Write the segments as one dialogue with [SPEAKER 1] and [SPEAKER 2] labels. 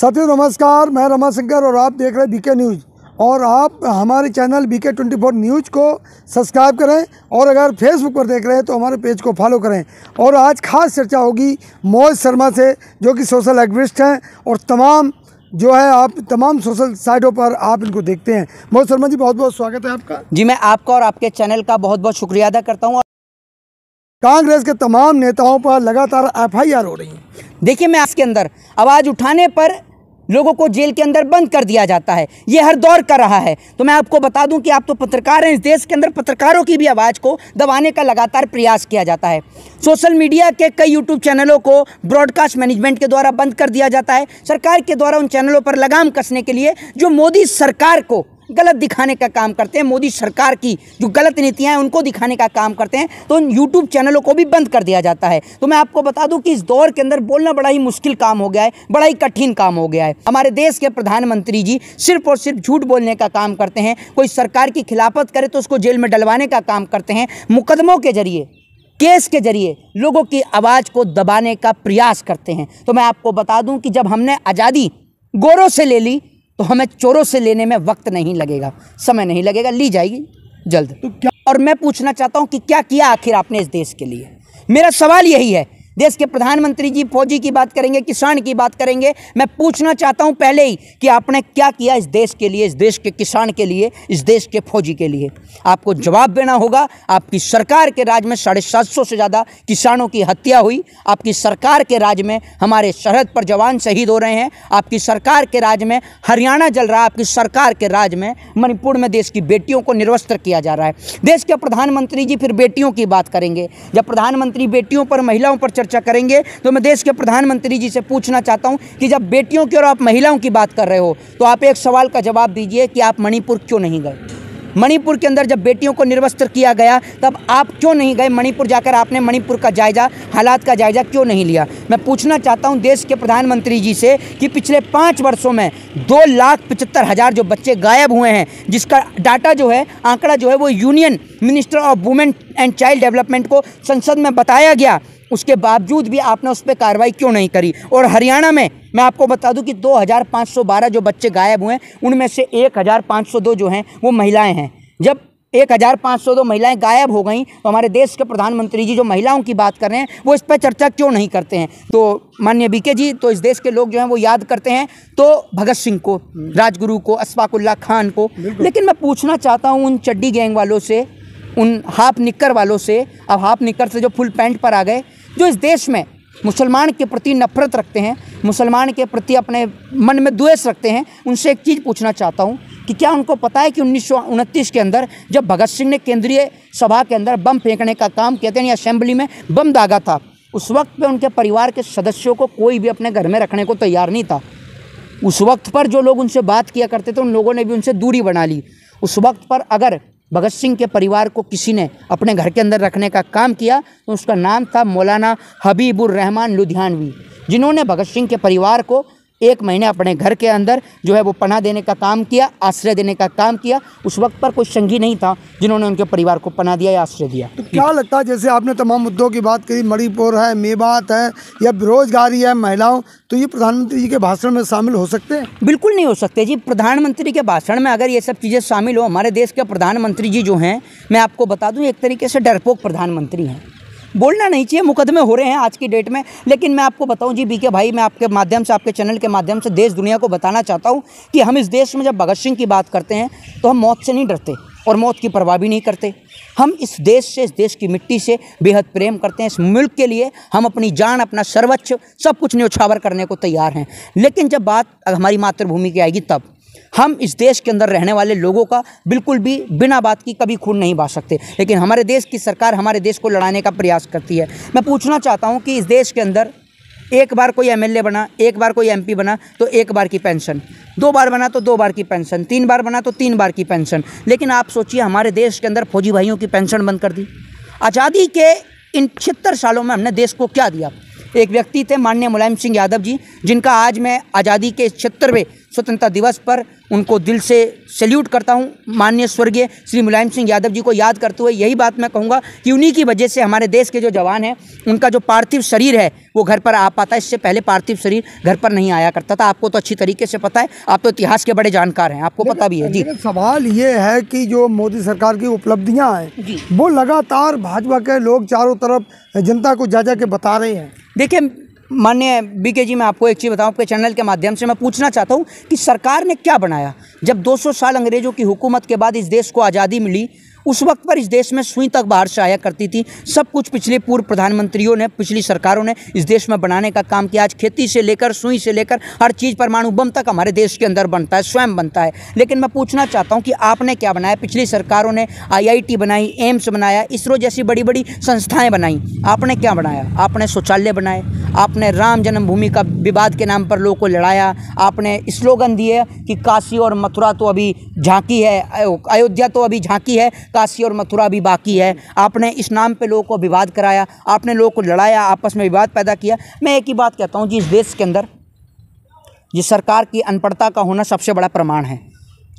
[SPEAKER 1] साथियों नमस्कार मैं रमा शंकर और आप देख रहे हैं बीके न्यूज़ और आप हमारे channel BK twenty four news को सब्सक्राइब करें और अगर फेसबुक पर देख रहे हैं तो हमारे पेज को फॉलो करें और आज खास चर्चा होगी मोहित शर्मा से जो कि सोशल एक्टिविस्ट हैं और तमाम जो है आप तमाम सोशल साइटों पर आप इनको देखते हैं मोहित शर्मा जी बहुत बहुत स्वागत है आपका जी मैं आपका और आपके चैनल का बहुत बहुत शुक्रिया अदा करता
[SPEAKER 2] हूँ कांग्रेस के तमाम नेताओं पर लगातार एफआईआर हो रही है देखिए मैं के अंदर आवाज़ उठाने पर लोगों को जेल के अंदर बंद कर दिया जाता है ये हर दौर कर रहा है तो मैं आपको बता दूं कि आप तो पत्रकार हैं इस देश के अंदर पत्रकारों की भी आवाज़ को दबाने का लगातार प्रयास किया जाता है सोशल मीडिया के कई यूट्यूब चैनलों को ब्रॉडकास्ट मैनेजमेंट के द्वारा बंद कर दिया जाता है सरकार के द्वारा उन चैनलों पर लगाम कसने के लिए जो मोदी सरकार को गलत दिखाने का काम करते हैं मोदी सरकार की जो गलत नीतियाँ हैं उनको दिखाने का काम करते हैं तो उन यूट्यूब चैनलों को भी बंद कर दिया जाता है तो मैं आपको बता दूँ कि इस दौर के अंदर बोलना बड़ा ही मुश्किल काम हो गया है बड़ा ही कठिन काम हो गया है हमारे देश के प्रधानमंत्री जी सिर्फ और सिर्फ झूठ बोलने का काम करते हैं कोई सरकार की खिलाफत करे तो उसको जेल में डलवाने का काम करते हैं मुकदमों के जरिए केस के जरिए लोगों की आवाज़ को दबाने का प्रयास करते हैं तो मैं आपको बता दूं कि जब हमने आज़ादी गोरों से ले ली तो हमें चोरों से लेने में वक्त नहीं लगेगा समय नहीं लगेगा ली जाएगी जल्द तो क्या और मैं पूछना चाहता हूँ कि क्या किया आखिर आपने इस देश के लिए मेरा सवाल यही है देश के प्रधानमंत्री जी फौजी की बात करेंगे किसान की बात करेंगे मैं पूछना चाहता हूं पहले ही कि आपने क्या किया इस देश के लिए इस देश के किसान के लिए इस देश के फौजी के लिए आपको जवाब देना होगा आपकी सरकार के राज्य में साढ़े सात सौ से ज़्यादा किसानों की हत्या हुई आपकी सरकार के राज्य में हमारे सरहद पर जवान शहीद हो रहे हैं आपकी सरकार के राज्य में हरियाणा जल रहा है आपकी सरकार के राज्य में मणिपुर में देश की बेटियों को निर्वस्त्र किया जा रहा है देश के प्रधानमंत्री जी फिर बेटियों की बात करेंगे जब प्रधानमंत्री बेटियों पर महिलाओं पर चर्चा करेंगे तो मैं देश के प्रधानमंत्री जी से पूछना चाहता हूँ कि जब बेटियों की और आप महिलाओं की बात कर रहे हो तो आप एक सवाल का जवाब दीजिए कि आप मणिपुर क्यों नहीं गए मणिपुर के अंदर जब बेटियों को निर्वस्त्र किया गया तब आप क्यों नहीं गए मणिपुर जाकर आपने मणिपुर का जायजा हालात का जायजा क्यों नहीं लिया मैं पूछना चाहता हूं देश के प्रधानमंत्री जी से कि पिछले पाँच वर्षों में दो लाख पचहत्तर हज़ार जो बच्चे गायब हुए हैं जिसका डाटा जो है आंकड़ा जो है वो union minister of women and child development को संसद में बताया गया उसके बावजूद भी आपने उस पर कार्रवाई क्यों नहीं करी और हरियाणा में मैं आपको बता दूं कि 2512 जो बच्चे गायब हुए हैं उनमें से 1502 जो हैं वो महिलाएं हैं जब 1502 महिलाएं गायब हो गई तो हमारे देश के प्रधानमंत्री जी जो महिलाओं की बात कर रहे हैं वो इस पर चर्चा क्यों नहीं करते हैं तो माननीय बीके जी तो इस देश के लोग जो हैं वो याद करते हैं तो भगत सिंह को राजगुरु को अशफाकुल्ला खान को लेकिन मैं पूछना चाहता हूँ उन चड्डी गैंग वालों से उन हाफ निक्कर वालों से अब हाफ निक्कर से जो फुल पैंट पर आ गए जो इस देश में मुसलमान के प्रति नफरत रखते हैं मुसलमान के प्रति अपने मन में द्वेष रखते हैं उनसे एक चीज़ पूछना चाहता हूँ कि क्या उनको पता है कि उन्नीस के अंदर जब भगत सिंह ने केंद्रीय सभा के अंदर बम फेंकने का काम किया था यानी असेंबली में बम दागा था उस वक्त पे उनके परिवार के सदस्यों को कोई भी अपने घर में रखने को तैयार नहीं था उस वक्त पर जो लोग उनसे बात किया करते थे उन लोगों ने भी उनसे दूरी बना ली उस वक्त पर अगर भगत सिंह के परिवार को किसी ने अपने घर के अंदर रखने का काम किया तो उसका नाम था मौलाना हबीबुर रहमान लुधियानवी जिन्होंने भगत सिंह के परिवार को एक महीने अपने घर के अंदर जो है वो पना देने का काम किया आश्रय देने का काम किया उस वक्त पर कोई संगी नहीं था जिन्होंने उनके परिवार
[SPEAKER 1] को पना दिया या आश्रय दिया तो क्या लगता है जैसे आपने तमाम मुद्दों की बात करी मणिपुर है मेवात है या बेरोजगारी है महिलाओं तो ये प्रधानमंत्री जी के भाषण में शामिल हो सकते हैं
[SPEAKER 2] बिल्कुल नहीं हो सकते जी प्रधानमंत्री के भाषण में अगर ये सब चीज़ें शामिल हो हमारे देश के प्रधानमंत्री जी जो हैं मैं आपको बता दूँ एक तरीके से डरपोक प्रधानमंत्री हैं बोलना नहीं चाहिए मुकदमे हो रहे हैं आज की डेट में लेकिन मैं आपको बताऊँ जी बीके भाई मैं आपके माध्यम से आपके चैनल के माध्यम से देश दुनिया को बताना चाहता हूँ कि हम इस देश में जब भगत सिंह की बात करते हैं तो हम मौत से नहीं डरते और मौत की परवाह भी नहीं करते हम इस देश से इस देश की मिट्टी से बेहद प्रेम करते हैं इस मुल्क के लिए हम अपनी जान अपना सर्वोच्च सब कुछ न्योछावर करने को तैयार हैं लेकिन जब बात हमारी मातृभूमि की आएगी तब हम इस देश के अंदर रहने वाले लोगों का बिल्कुल भी बिना बात की कभी खून नहीं बहा सकते लेकिन हमारे देश की सरकार हमारे देश को लड़ाने का प्रयास करती है मैं पूछना चाहता हूँ कि इस देश के अंदर एक बार कोई एम बना एक बार कोई एम बना तो एक बार की पेंशन दो बार बना तो दो बार की पेंशन तीन बार बना तो तीन बार की पेंशन लेकिन आप सोचिए हमारे देश के अंदर फौजी भाइयों की पेंशन बंद कर दी आज़ादी के इन छिहत्तर सालों में हमने देश को क्या दिया एक व्यक्ति थे माननीय मुलायम सिंह यादव जी जिनका आज मैं आज़ादी के छिहत्तरवें स्वतंत्रता दिवस पर उनको दिल से सैल्यूट करता हूँ माननीय स्वर्गीय श्री मुलायम सिंह यादव जी को याद करते हुए यही बात मैं कहूँगा कि उन्हीं की वजह से हमारे देश के जो जवान हैं उनका जो पार्थिव शरीर है वो घर पर आ पाता है इससे पहले पार्थिव शरीर घर पर नहीं आया करता था आपको तो अच्छी तरीके से पता है आप तो इतिहास के बड़े जानकार हैं आपको पता भी है जी
[SPEAKER 1] सवाल ये है कि जो मोदी सरकार की उपलब्धियाँ हैं वो लगातार भाजपा के लोग चारों तरफ जनता को जा जा के बता रहे हैं देखिए मान्य
[SPEAKER 2] बीके जी मैं आपको एक चीज़ बताऊं आपके चैनल के माध्यम से मैं पूछना चाहता हूं कि सरकार ने क्या बनाया जब 200 साल अंग्रेज़ों की हुकूमत के बाद इस देश को आज़ादी मिली उस वक्त पर इस देश में सुई तक बाहर से आया करती थी सब कुछ पिछले पूर्व प्रधानमंत्रियों ने पिछली सरकारों ने इस देश में बनाने का काम किया आज खेती से लेकर सुई से लेकर हर चीज़ परमाणु बम तक हमारे देश के अंदर बनता है स्वयं बनता है लेकिन मैं पूछना चाहता हूँ कि आपने क्या बनाया पिछली सरकारों ने आईआईटी बनाई एम्स बनाया इसरो जैसी बड़ी बड़ी संस्थाएँ बनाई आपने क्या बनाया आपने शौचालय बनाए आपने राम जन्मभूमि का विवाद के नाम पर लोगों को लड़ाया आपने स्लोगन दिए कि काशी और मथुरा तो अभी झांकी है अयोध्या तो अभी झांकी है काशी और मथुरा अभी बाकी है आपने इस नाम पे लोगों को विवाद कराया आपने लोगों को लड़ाया आपस में विवाद पैदा किया मैं एक ही बात कहता हूँ जी इस देश के अंदर जिस सरकार की अनपढ़ता का होना सबसे बड़ा प्रमाण है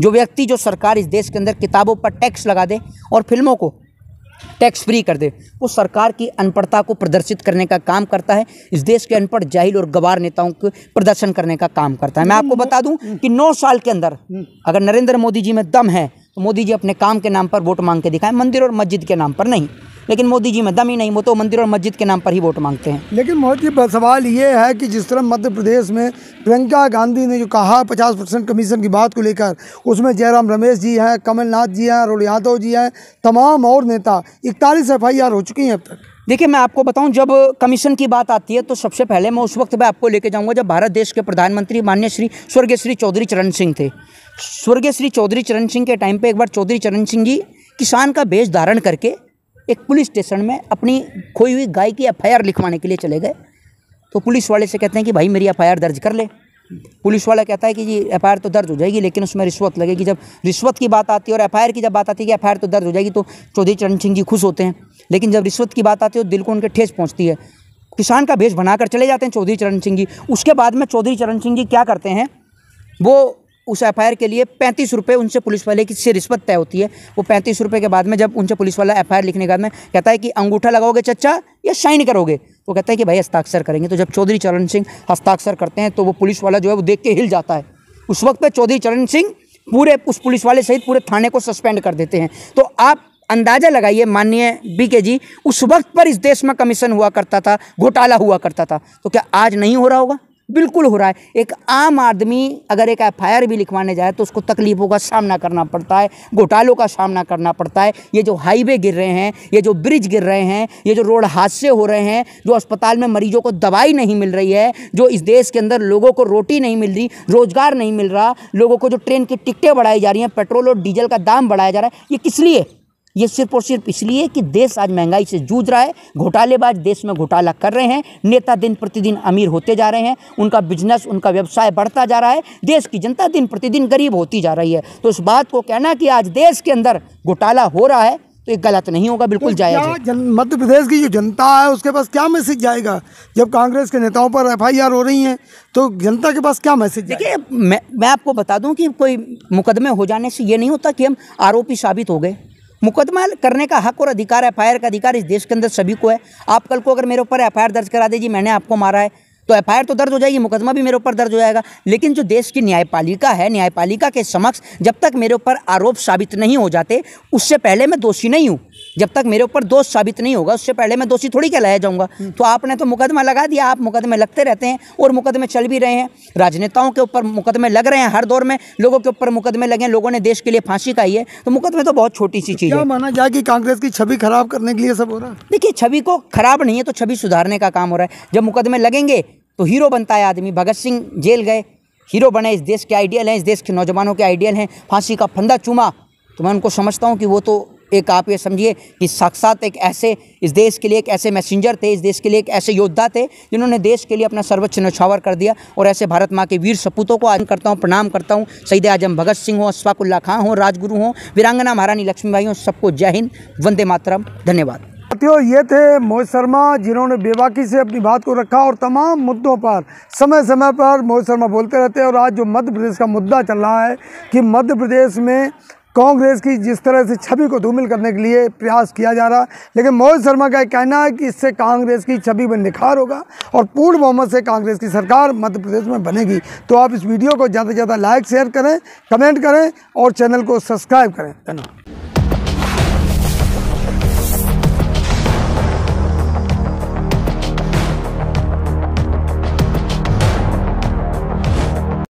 [SPEAKER 2] जो व्यक्ति जो सरकार इस देश के अंदर किताबों पर टैक्स लगा दे और फिल्मों को टैक्स फ्री कर दे वो सरकार की अनपढ़ता को प्रदर्शित करने का काम करता है इस देश के अनपढ़ जाहिल और गवार नेताओं को प्रदर्शन करने का काम करता है मैं आपको बता दूं कि नौ साल के अंदर अगर नरेंद्र मोदी जी में दम है तो मोदी जी अपने काम के नाम पर वोट मांग के दिखाएं मंदिर और मस्जिद के नाम पर नहीं लेकिन मोदी जी में दम ही नहीं वो तो मंदिर और मस्जिद के नाम पर ही वोट मांगते हैं
[SPEAKER 1] लेकिन मोदी जी सवाल ये है कि जिस तरह मध्य प्रदेश में प्रियंका गांधी ने जो कहा पचास परसेंट कमीशन की बात को लेकर उसमें जयराम रमेश जी हैं कमलनाथ जी हैं अरुण यादव जी हैं तमाम और नेता इकतालीस एफ हो चुकी हैं अब तक देखिए मैं आपको बताऊं जब कमीशन की बात आती है तो सबसे पहले मैं उस वक्त मैं आपको लेके जाऊंगा जब भारत
[SPEAKER 2] देश के प्रधानमंत्री मान्य श्री स्वर्गीय श्री चौधरी चरण सिंह थे स्वर्गीय श्री चौधरी चरण सिंह के टाइम पे एक बार चौधरी चरण सिंह जी किसान का भेष धारण करके एक पुलिस स्टेशन में अपनी खोई हुई गाय की एफआईआर लिखवाने के लिए चले गए तो पुलिस वाले से कहते हैं कि भाई मेरी एफ दर्ज कर ले पुलिस वाला कहता है कि जी एफ तो दर्ज हो जाएगी लेकिन उसमें रिश्वत लगेगी जब रिश्वत की बात आती है और एफ की जब बात आती है कि एफ तो दर्ज हो जाएगी तो चौधरी चरण सिंह जी खुश होते हैं लेकिन जब रिश्वत की बात आती है तो दिल को उनके ठेस पहुँचती है किसान का भेष बनाकर चले जाते हैं चौधरी चरण सिंह जी उसके बाद में चौधरी चरण सिंह जी क्या करते हैं वो उस एफ के लिए पैंतीस रुपये उनसे पुलिस वाले की से रिश्वत तय होती है वो पैंतीस रुपये के बाद में जब उनसे पुलिस वाला एफ लिखने के बाद में कहता है कि अंगूठा लगाओगे चच्चा या साइन करोगे तो कहता है कि भाई हस्ताक्षर करेंगे तो जब चौधरी चरण सिंह हस्ताक्षर करते हैं तो वो पुलिस वाला जो है वो देख के हिल जाता है उस वक्त पर चौधरी चरण सिंह पूरे उस पुलिस वाले सहित पूरे थाने को सस्पेंड कर देते हैं तो आप अंदाज़ा लगाइए माननीय बी के जी उस वक्त पर इस देश में कमीशन हुआ करता था घोटाला हुआ करता था तो क्या आज नहीं हो रहा होगा बिल्कुल हो रहा है एक आम आदमी अगर एक एफ भी लिखवाने जाए तो उसको तकलीफ़ों का सामना करना पड़ता है घोटालों का सामना करना पड़ता है ये जो हाईवे गिर रहे हैं ये जो ब्रिज गिर रहे हैं ये जो रोड हादसे हो रहे हैं जो अस्पताल में मरीजों को दवाई नहीं मिल रही है जो इस देश के अंदर लोगों को रोटी नहीं मिल रही रोज़गार नहीं मिल रहा लोगों को जो ट्रेन की टिकटें बढ़ाई जा रही हैं पेट्रोल और डीजल का दाम बढ़ाया जा रहा है ये किस लिए ये सिर्फ और सिर्फ इसलिए कि देश आज महंगाई से जूझ रहा है घोटालेबाज देश में घोटाला कर रहे हैं नेता दिन प्रतिदिन अमीर होते जा रहे हैं उनका बिजनेस उनका व्यवसाय बढ़ता जा रहा है देश की जनता दिन प्रतिदिन गरीब होती जा रही है तो इस बात को कहना
[SPEAKER 1] कि आज देश के अंदर घोटाला हो रहा है तो ये गलत नहीं होगा बिल्कुल तो मध्य प्रदेश की जो जनता है उसके पास क्या मैसेज जाएगा जब कांग्रेस के नेताओं पर एफ हो रही है तो जनता के पास क्या मैसेज देखिए मैं मैं आपको बता दूं कि कोई मुकदमे हो जाने से ये नहीं होता
[SPEAKER 2] कि हम आरोपी साबित हो गए मुकदमा करने का हक और अधिकार एफ का अधिकार इस देश के अंदर सभी को है आप कल को अगर मेरे ऊपर एफ दर्ज करा दीजिए मैंने आपको मारा है तो एफ तो दर्ज हो जाएगी मुकदमा भी मेरे ऊपर दर्ज हो जाएगा लेकिन जो देश की न्यायपालिका है न्यायपालिका के समक्ष जब तक मेरे ऊपर आरोप साबित नहीं हो जाते उससे पहले मैं दोषी नहीं हूँ जब तक मेरे ऊपर दोष साबित नहीं होगा उससे पहले मैं दोषी थोड़ी कहलाया जाऊंगा तो आपने तो मुकदमा लगा दिया आप मुकदमे लगते रहते हैं और मुकदमे चल भी रहे हैं राजनेताओं के ऊपर मुकदमे लग रहे हैं हर दौर में लोगों के ऊपर मुकदमे लगे हैं लोगों ने देश के लिए फांसी खाई है तो मुकदमे तो बहुत छोटी सी चीज़ है माना जाए कि कांग्रेस की छवि खराब करने के लिए सब हो रहा है देखिए छवि को खराब नहीं है तो छवि सुधारने का काम हो रहा है जब मुकदमे लगेंगे तो हीरो बनता है आदमी भगत सिंह जेल गए हीरो बने इस देश के आइडियल हैं इस देश के नौजवानों के आइडियल हैं फांसी का फंदा चूमा तो मैं उनको समझता हूँ कि वो तो एक आप ये समझिए कि साक्षात एक ऐसे इस देश के लिए एक ऐसे मैसेंजर थे इस देश के लिए एक ऐसे योद्धा थे जिन्होंने देश के लिए अपना सर्वोच्च नछावर कर दिया और ऐसे भारत माँ के वीर सपूतों को आज करता हूँ प्रणाम करता हूँ सईद आजम भगत सिंह हों अशफाकुल्ला खां हों राजगुरु हों वीरांगना महारानी लक्ष्मीबाई हों सबको जय हिंद वंदे मातरम धन्यवाद
[SPEAKER 1] साथियों ये थे मोहित शर्मा जिन्होंने बेबाकी से अपनी बात को रखा और तमाम मुद्दों पर समय समय पर मोहित शर्मा बोलते रहते हैं और आज जो मध्य प्रदेश का मुद्दा चल रहा है कि मध्य प्रदेश में कांग्रेस की जिस तरह से छवि को धूमिल करने के लिए प्रयास किया जा रहा है लेकिन मोहित शर्मा का कहना है कि इससे कांग्रेस की छवि में निखार होगा और पूर्ण बहुमत से कांग्रेस की सरकार मध्य प्रदेश में बनेगी तो आप इस वीडियो को ज़्यादा से ज़्यादा लाइक शेयर करें कमेंट करें और चैनल को सब्सक्राइब करें धन्यवाद